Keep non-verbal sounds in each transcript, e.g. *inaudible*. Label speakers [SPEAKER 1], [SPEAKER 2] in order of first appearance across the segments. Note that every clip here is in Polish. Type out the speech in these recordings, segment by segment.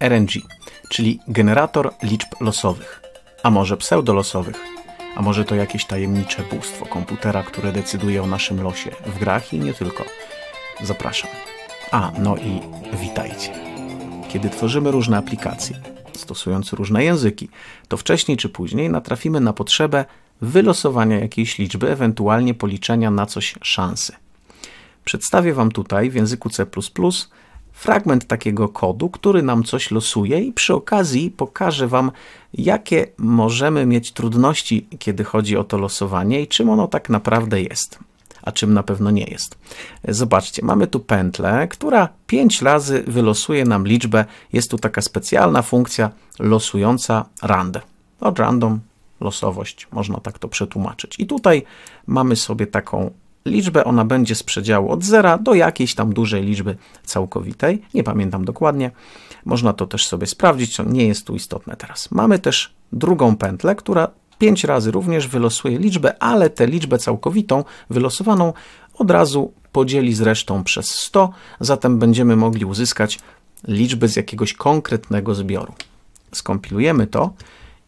[SPEAKER 1] RNG, czyli generator liczb losowych, a może pseudolosowych, a może to jakieś tajemnicze bóstwo komputera, które decyduje o naszym losie w grach i nie tylko. Zapraszam. A, no i witajcie. Kiedy tworzymy różne aplikacje, stosując różne języki, to wcześniej czy później natrafimy na potrzebę wylosowania jakiejś liczby, ewentualnie policzenia na coś szansy. Przedstawię Wam tutaj w języku C fragment takiego kodu, który nam coś losuje i przy okazji pokażę Wam, jakie możemy mieć trudności, kiedy chodzi o to losowanie i czym ono tak naprawdę jest, a czym na pewno nie jest. Zobaczcie, mamy tu pętlę, która 5 razy wylosuje nam liczbę. Jest tu taka specjalna funkcja losująca rand. Od random losowość, można tak to przetłumaczyć. I tutaj mamy sobie taką liczbę, ona będzie z przedziału od zera do jakiejś tam dużej liczby całkowitej, nie pamiętam dokładnie. Można to też sobie sprawdzić, to nie jest tu istotne teraz. Mamy też drugą pętlę, która 5 razy również wylosuje liczbę, ale tę liczbę całkowitą wylosowaną od razu podzieli z resztą przez 100, zatem będziemy mogli uzyskać liczby z jakiegoś konkretnego zbioru. Skompilujemy to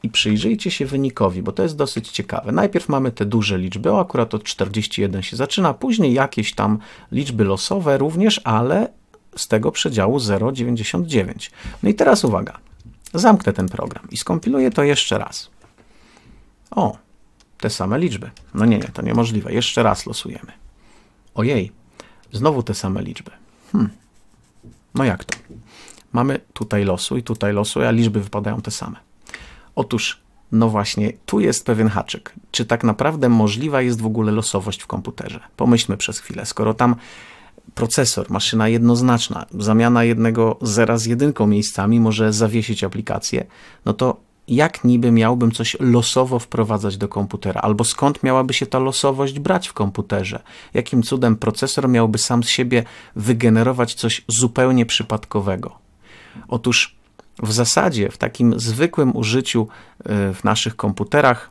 [SPEAKER 1] i przyjrzyjcie się wynikowi, bo to jest dosyć ciekawe. Najpierw mamy te duże liczby, o akurat od 41 się zaczyna, później jakieś tam liczby losowe również, ale z tego przedziału 0,99. No i teraz uwaga, zamknę ten program i skompiluję to jeszcze raz. O, te same liczby. No nie, nie, to niemożliwe. Jeszcze raz losujemy. Ojej, znowu te same liczby. Hmm. No jak to? Mamy tutaj losu i tutaj losu, a liczby wypadają te same. Otóż, no właśnie, tu jest pewien haczyk. Czy tak naprawdę możliwa jest w ogóle losowość w komputerze? Pomyślmy przez chwilę. Skoro tam procesor, maszyna jednoznaczna, zamiana jednego zera z jedynką miejscami może zawiesić aplikację, no to jak niby miałbym coś losowo wprowadzać do komputera, albo skąd miałaby się ta losowość brać w komputerze? Jakim cudem procesor miałby sam z siebie wygenerować coś zupełnie przypadkowego? Otóż w zasadzie w takim zwykłym użyciu e, w naszych komputerach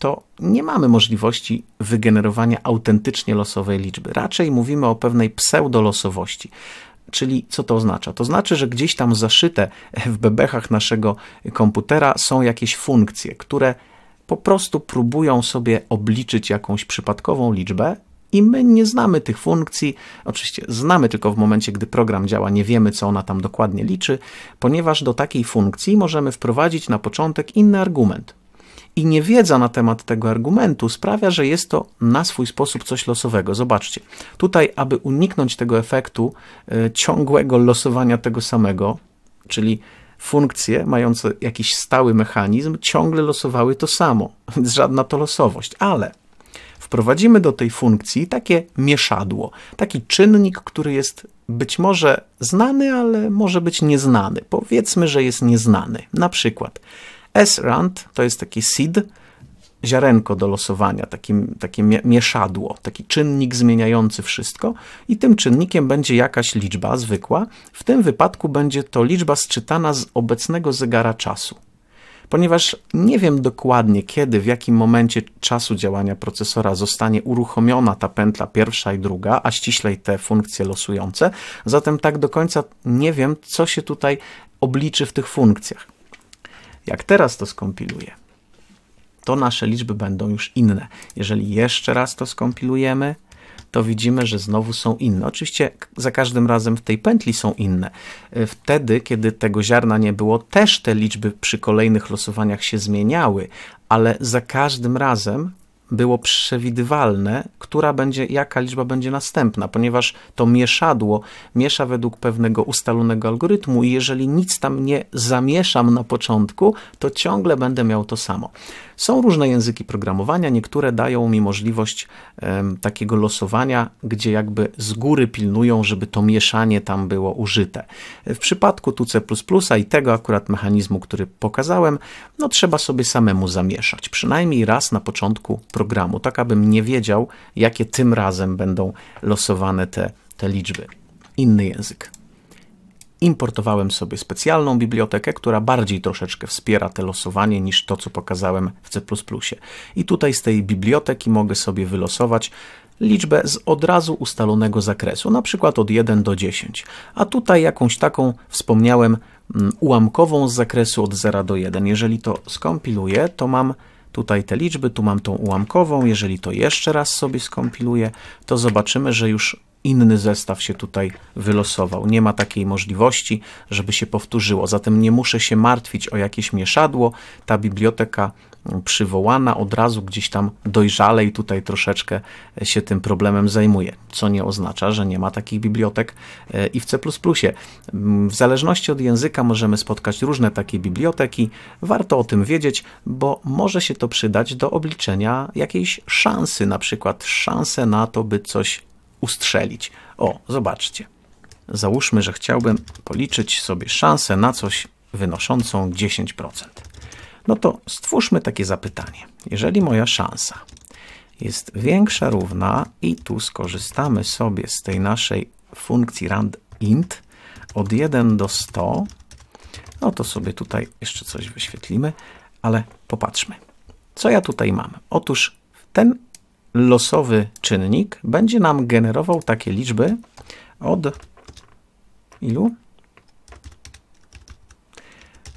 [SPEAKER 1] to nie mamy możliwości wygenerowania autentycznie losowej liczby. Raczej mówimy o pewnej pseudolosowości. Czyli co to oznacza? To znaczy, że gdzieś tam zaszyte w bebechach naszego komputera są jakieś funkcje, które po prostu próbują sobie obliczyć jakąś przypadkową liczbę i my nie znamy tych funkcji. Oczywiście znamy tylko w momencie, gdy program działa, nie wiemy, co ona tam dokładnie liczy, ponieważ do takiej funkcji możemy wprowadzić na początek inny argument. I niewiedza na temat tego argumentu sprawia, że jest to na swój sposób coś losowego. Zobaczcie, tutaj, aby uniknąć tego efektu y, ciągłego losowania tego samego, czyli funkcje mające jakiś stały mechanizm ciągle losowały to samo, *laughs* więc żadna to losowość, ale wprowadzimy do tej funkcji takie mieszadło, taki czynnik, który jest być może znany, ale może być nieznany. Powiedzmy, że jest nieznany. Na przykład srand to jest taki seed, ziarenko do losowania, taki, takie mieszadło, taki czynnik zmieniający wszystko i tym czynnikiem będzie jakaś liczba zwykła. W tym wypadku będzie to liczba sczytana z obecnego zegara czasu ponieważ nie wiem dokładnie kiedy, w jakim momencie czasu działania procesora zostanie uruchomiona ta pętla pierwsza i druga, a ściślej te funkcje losujące, zatem tak do końca nie wiem, co się tutaj obliczy w tych funkcjach. Jak teraz to skompiluję, to nasze liczby będą już inne. Jeżeli jeszcze raz to skompilujemy, to widzimy, że znowu są inne. Oczywiście za każdym razem w tej pętli są inne. E, wtedy, kiedy tego ziarna nie było, też te liczby przy kolejnych losowaniach się zmieniały, ale za każdym razem było przewidywalne, która będzie, jaka liczba będzie następna, ponieważ to mieszadło miesza według pewnego ustalonego algorytmu i jeżeli nic tam nie zamieszam na początku, to ciągle będę miał to samo. Są różne języki programowania, niektóre dają mi możliwość um, takiego losowania, gdzie jakby z góry pilnują, żeby to mieszanie tam było użyte. W przypadku tu C++ i tego akurat mechanizmu, który pokazałem, no trzeba sobie samemu zamieszać, przynajmniej raz na początku programu, tak abym nie wiedział, jakie tym razem będą losowane te, te liczby. Inny język. Importowałem sobie specjalną bibliotekę, która bardziej troszeczkę wspiera te losowanie niż to, co pokazałem w C. I tutaj z tej biblioteki mogę sobie wylosować liczbę z od razu ustalonego zakresu, na przykład od 1 do 10, a tutaj jakąś taką, wspomniałem, mm, ułamkową z zakresu od 0 do 1. Jeżeli to skompiluję, to mam tutaj te liczby, tu mam tą ułamkową, jeżeli to jeszcze raz sobie skompiluję, to zobaczymy, że już inny zestaw się tutaj wylosował. Nie ma takiej możliwości, żeby się powtórzyło. Zatem nie muszę się martwić o jakieś mieszadło. Ta biblioteka przywołana od razu gdzieś tam dojrzale i tutaj troszeczkę się tym problemem zajmuje, co nie oznacza, że nie ma takich bibliotek e, i w C++. W zależności od języka możemy spotkać różne takie biblioteki. Warto o tym wiedzieć, bo może się to przydać do obliczenia jakiejś szansy, na przykład szansę na to, by coś ustrzelić. O, zobaczcie. Załóżmy, że chciałbym policzyć sobie szansę na coś wynoszącą 10%. No to stwórzmy takie zapytanie. Jeżeli moja szansa jest większa równa i tu skorzystamy sobie z tej naszej funkcji rand int od 1 do 100, no to sobie tutaj jeszcze coś wyświetlimy, ale popatrzmy. Co ja tutaj mam? Otóż ten losowy czynnik będzie nam generował takie liczby od ilu?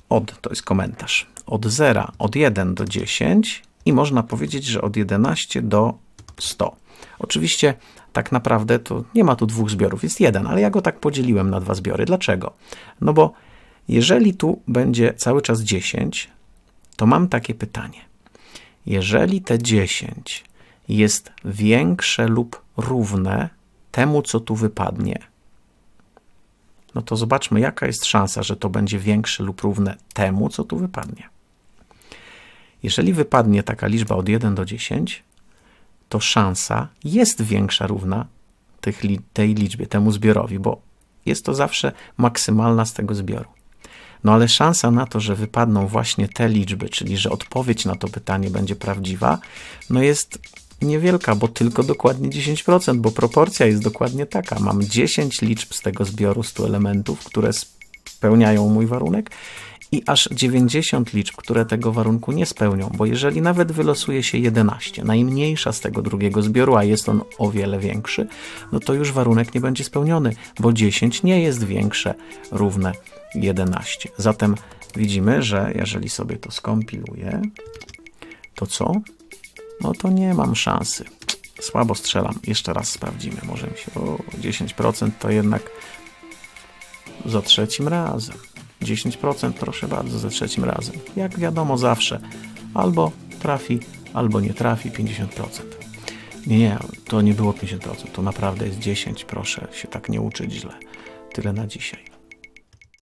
[SPEAKER 1] Od, to jest komentarz od 0, od 1 do 10 i można powiedzieć, że od 11 do 100. Oczywiście tak naprawdę to nie ma tu dwóch zbiorów, jest jeden, ale ja go tak podzieliłem na dwa zbiory. Dlaczego? No bo jeżeli tu będzie cały czas 10, to mam takie pytanie. Jeżeli te 10 jest większe lub równe temu, co tu wypadnie, no to zobaczmy, jaka jest szansa, że to będzie większe lub równe temu, co tu wypadnie. Jeżeli wypadnie taka liczba od 1 do 10, to szansa jest większa równa tych, tej liczbie, temu zbiorowi, bo jest to zawsze maksymalna z tego zbioru. No ale szansa na to, że wypadną właśnie te liczby, czyli że odpowiedź na to pytanie będzie prawdziwa, no jest niewielka, bo tylko dokładnie 10%, bo proporcja jest dokładnie taka. Mam 10 liczb z tego zbioru 100 elementów, które spełniają mój warunek i aż 90 liczb, które tego warunku nie spełnią, bo jeżeli nawet wylosuje się 11, najmniejsza z tego drugiego zbioru, a jest on o wiele większy, no to już warunek nie będzie spełniony, bo 10 nie jest większe równe 11. Zatem widzimy, że jeżeli sobie to skompiluję, to co? No to nie mam szansy. Słabo strzelam. Jeszcze raz sprawdzimy. Może mi się... O, 10% to jednak za trzecim razem. 10% proszę bardzo ze trzecim razem. Jak wiadomo zawsze, albo trafi, albo nie trafi 50%. Nie, nie, to nie było 50%, to naprawdę jest 10, proszę się tak nie uczyć źle. Tyle na dzisiaj.